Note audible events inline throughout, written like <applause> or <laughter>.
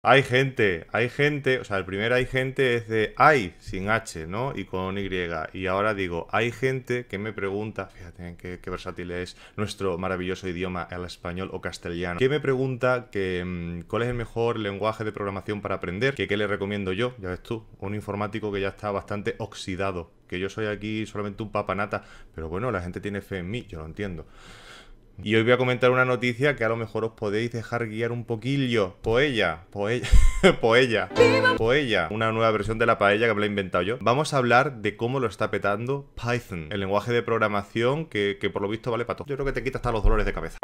Hay gente, hay gente, o sea, el primer hay gente es de hay sin H, ¿no? Y con Y. Y ahora digo, hay gente que me pregunta, fíjate qué, versátil es nuestro maravilloso idioma, el español o castellano, que me pregunta que mm, cuál es el mejor lenguaje de programación para aprender, que qué le recomiendo yo, ya ves tú, un informático que ya está bastante oxidado, que yo soy aquí solamente un papanata, pero bueno, la gente tiene fe en mí, yo lo entiendo. Y hoy voy a comentar una noticia que a lo mejor os podéis dejar guiar un poquillo. Poella, poella, <laughs> poella, poella. Una nueva versión de la paella que me la he inventado yo. Vamos a hablar de cómo lo está petando Python, el lenguaje de programación que, que por lo visto vale para todo. Yo creo que te quita hasta los dolores de cabeza.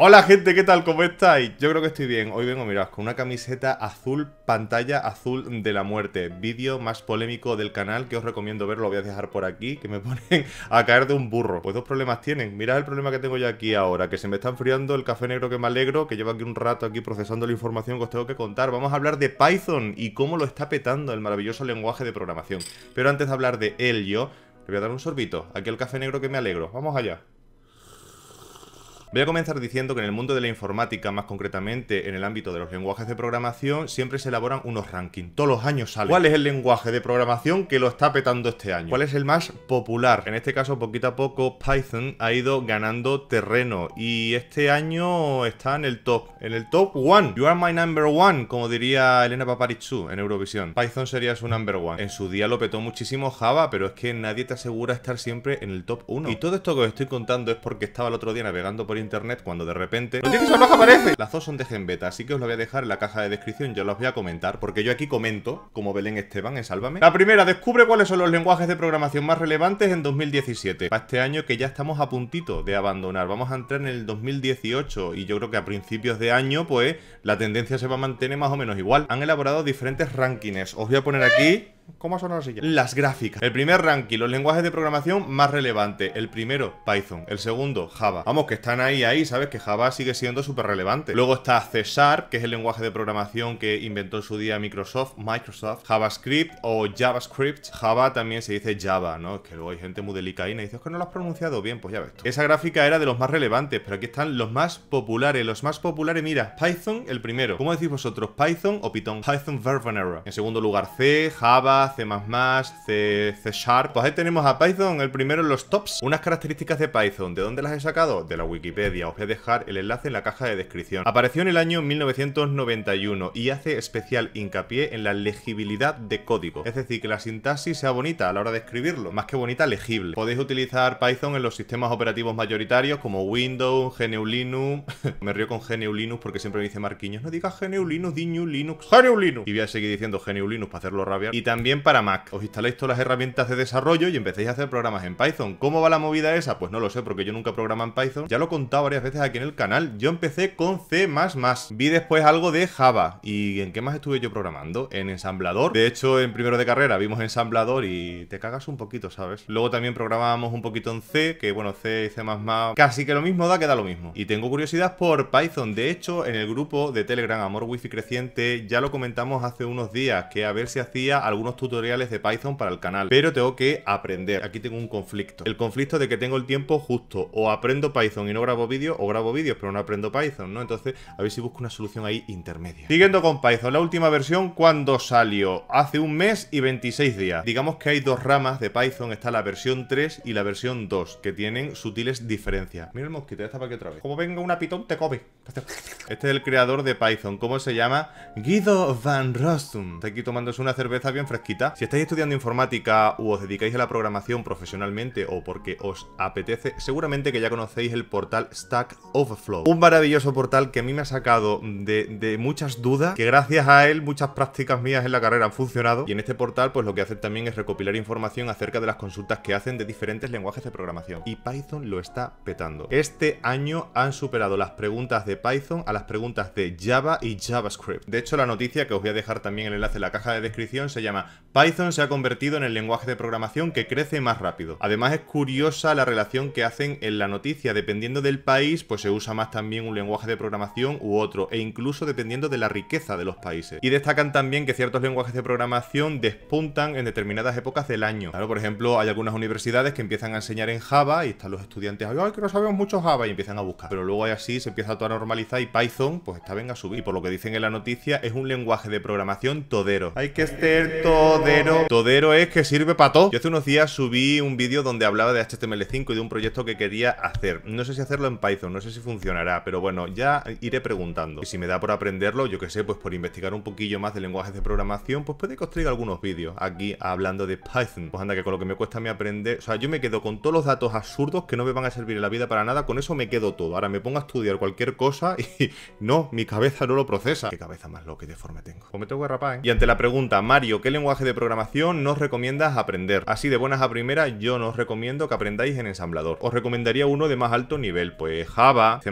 Hola gente, ¿qué tal? ¿Cómo estáis? Yo creo que estoy bien. Hoy vengo, mirad, con una camiseta azul, pantalla azul de la muerte. Vídeo más polémico del canal que os recomiendo ver, lo voy a dejar por aquí, que me <laughs> ponen a caer de un burro. Pues dos problemas tienen. Mirad el problema que tengo yo aquí ahora, que se me está enfriando el café negro que me alegro, que llevo aquí un rato aquí procesando la información que os tengo que contar. Vamos a hablar de Python y cómo lo está petando el maravilloso lenguaje de programación. Pero antes de hablar de él yo, le voy a dar un sorbito aquí el café negro que me alegro. Vamos allá. Voy a comenzar diciendo que en el mundo de la informática, más concretamente en el ámbito de los lenguajes de programación, siempre se elaboran unos rankings. Todos los años sale. ¿Cuál es el lenguaje de programación que lo está petando este año? ¿Cuál es el más popular? En este caso, poquito a poco, Python ha ido ganando terreno y este año está en el top. En el top one. You are my number one, como diría Elena Paparizou en Eurovisión. Python sería su number one. En su día lo petó muchísimo Java, pero es que nadie te asegura estar siempre en el top 1. Y todo esto que os estoy contando es porque estaba el otro día navegando por internet cuando de repente... de salvaje aparece! Las dos son de Genbeta, así que os lo voy a dejar en la caja de descripción, yo los voy a comentar, porque yo aquí comento, como Belén Esteban en Sálvame. La primera, descubre cuáles son los lenguajes de programación más relevantes en 2017. Para este año que ya estamos a puntito de abandonar. Vamos a entrar en el 2018 y yo creo que a principios de año, pues, la tendencia se va a mantener más o menos igual. Han elaborado diferentes rankings. Os voy a poner aquí ¿Cómo son los siguientes? Las gráficas. El primer ranking, los lenguajes de programación más relevantes. El primero, Python. El segundo, Java. Vamos, que están ahí, ahí, ¿sabes? Que Java sigue siendo súper relevante. Luego está C que es el lenguaje de programación que inventó en su día Microsoft, Microsoft, JavaScript o JavaScript. Java también se dice Java, ¿no? Es que luego hay gente muy delicadina y dice, es que no lo has pronunciado bien, pues ya ves Esa gráfica era de los más relevantes, pero aquí están los más populares. Los más populares, mira, Python, el primero. ¿Cómo decís vosotros? ¿Python o Python? Python Verb En segundo lugar, C, Java, C++, C, C Sharp. Pues ahí tenemos a Python, el primero en los tops. Unas características de Python, ¿de dónde las he sacado? De la Wikipedia. Os voy a dejar el enlace en la caja de descripción. Apareció en el año 1991 y hace especial hincapié en la legibilidad de código. Es decir, que la sintaxis sea bonita a la hora de escribirlo. Más que bonita, legible. Podéis utilizar Python en los sistemas operativos mayoritarios como Windows, GNU Linux. <laughs> me río con GNU Linux porque siempre me dice Marquiños, no digas GNU Linux, di Linux. GNU Y voy a seguir diciendo GNU Linux para hacerlo rabiar. Y también para Mac. Os instaléis todas las herramientas de desarrollo y empecéis a hacer programas en Python. ¿Cómo va la movida esa? Pues no lo sé, porque yo nunca programa en Python. Ya lo he contado varias veces aquí en el canal. Yo empecé con C++. Vi después algo de Java. ¿Y en qué más estuve yo programando? En ensamblador. De hecho, en primero de carrera vimos ensamblador y te cagas un poquito, ¿sabes? Luego también programábamos un poquito en C, que bueno, C y C++, casi que lo mismo da, que da lo mismo. Y tengo curiosidad por Python. De hecho, en el grupo de Telegram Amor Wifi Creciente ya lo comentamos hace unos días, que a ver si hacía algunos tutoriales de Python para el canal, pero tengo que aprender. Aquí tengo un conflicto. El conflicto de que tengo el tiempo justo. O aprendo Python y no grabo vídeos, o grabo vídeos pero no aprendo Python, ¿no? Entonces, a ver si busco una solución ahí intermedia. Siguiendo con Python, la última versión, cuando salió? Hace un mes y 26 días. Digamos que hay dos ramas de Python. Está la versión 3 y la versión 2, que tienen sutiles diferencias. Mira el mosquito, ya está para aquí otra vez. Como venga una pitón, te come. Este es el creador de Python. ¿Cómo se llama? Guido Van Rostum. Está aquí tomándose una cerveza bien fresca. Quita. Si estáis estudiando informática o os dedicáis a la programación profesionalmente o porque os apetece, seguramente que ya conocéis el portal Stack Overflow. Un maravilloso portal que a mí me ha sacado de, de muchas dudas, que gracias a él muchas prácticas mías en la carrera han funcionado. Y en este portal pues lo que hace también es recopilar información acerca de las consultas que hacen de diferentes lenguajes de programación. Y Python lo está petando. Este año han superado las preguntas de Python a las preguntas de Java y JavaScript. De hecho, la noticia que os voy a dejar también el enlace en la caja de descripción se llama Python se ha convertido en el lenguaje de programación que crece más rápido. Además es curiosa la relación que hacen en la noticia, dependiendo del país, pues se usa más también un lenguaje de programación u otro, e incluso dependiendo de la riqueza de los países. Y destacan también que ciertos lenguajes de programación despuntan en determinadas épocas del año. Claro, por ejemplo, hay algunas universidades que empiezan a enseñar en Java y están los estudiantes, ay, que no sabemos mucho Java, y empiezan a buscar. Pero luego así, se empieza a normalizar y Python, pues está venga a subir. Y por lo que dicen en la noticia, es un lenguaje de programación todero. Hay que ser todo. Todero. Todero es que sirve para todo. Yo hace unos días subí un vídeo donde hablaba de HTML5 y de un proyecto que quería hacer. No sé si hacerlo en Python, no sé si funcionará, pero bueno, ya iré preguntando. Y si me da por aprenderlo, yo que sé, pues por investigar un poquillo más de lenguajes de programación, pues puede que os traiga algunos vídeos aquí hablando de Python. Pues anda, que con lo que me cuesta me aprender... O sea, yo me quedo con todos los datos absurdos que no me van a servir en la vida para nada, con eso me quedo todo. Ahora me pongo a estudiar cualquier cosa y <laughs> no, mi cabeza no lo procesa. ¿Qué cabeza más loca y deforme tengo? Pues me tengo que rapar, ¿eh? Y ante la pregunta, Mario, ¿qué lenguaje de programación nos recomiendas aprender? Así de buenas a primeras, yo no os recomiendo que aprendáis en ensamblador. Os recomendaría uno de más alto nivel, pues Java, C++,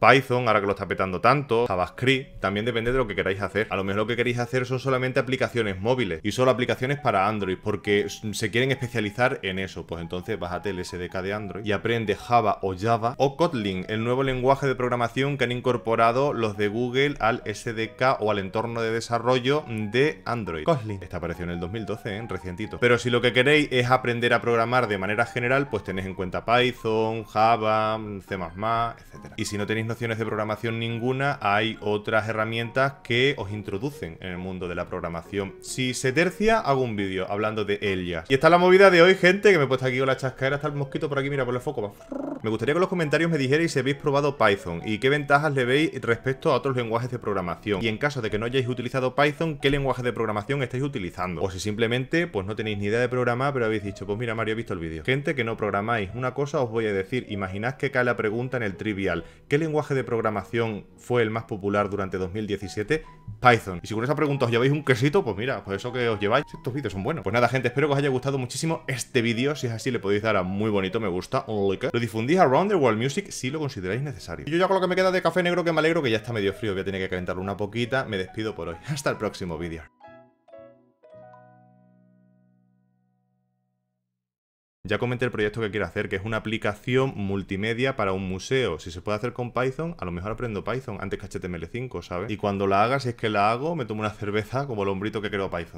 Python, ahora que lo está petando tanto, JavaScript, también depende de lo que queráis hacer. A lo mejor lo que queréis hacer son solamente aplicaciones móviles y solo aplicaciones para Android, porque se quieren especializar en eso. Pues entonces bájate el SDK de Android y aprende Java o Java o Kotlin, el nuevo lenguaje de programación que han incorporado los de Google al SDK o al entorno de desarrollo de Android. Kotlin está apareció en el 2012, ¿eh? recientito. Pero si lo que queréis es aprender a programar de manera general, pues tenéis en cuenta Python, Java, C++, etc. Y si no tenéis nociones de programación ninguna, hay otras herramientas que os introducen en el mundo de la programación. Si se tercia, hago un vídeo hablando de ellas. Y está la movida de hoy, gente, que me he puesto aquí con la chascaera, está el mosquito por aquí, mira, por el foco, va. Me gustaría que en los comentarios me dijerais si habéis probado Python y qué ventajas le veis respecto a otros lenguajes de programación. Y en caso de que no hayáis utilizado Python, ¿qué lenguaje de programación estáis utilizando? O si simplemente pues no tenéis ni idea de programar, pero habéis dicho, pues mira Mario, he visto el vídeo. Gente que no programáis, una cosa os voy a decir, imaginad que cae la pregunta en el trivial, ¿qué lenguaje de programación fue el más popular durante 2017? Python. Y si con esa pregunta os lleváis un quesito, pues mira, pues eso que os lleváis, estos vídeos son buenos. Pues nada gente, espero que os haya gustado muchísimo este vídeo, si es así le podéis dar a muy bonito me gusta, un like, lo difundís un a the World Music si lo consideráis necesario. yo ya con lo que me queda de café negro que me alegro que ya está medio frío, voy a tener que calentarlo una poquita. Me despido por hoy. <laughs> Hasta el próximo vídeo. Ya comenté el proyecto que quiero hacer, que es una aplicación multimedia para un museo. Si se puede hacer con Python, a lo mejor aprendo Python antes que HTML5, ¿sabes? Y cuando la haga, si es que la hago, me tomo una cerveza como el hombrito que creo Python.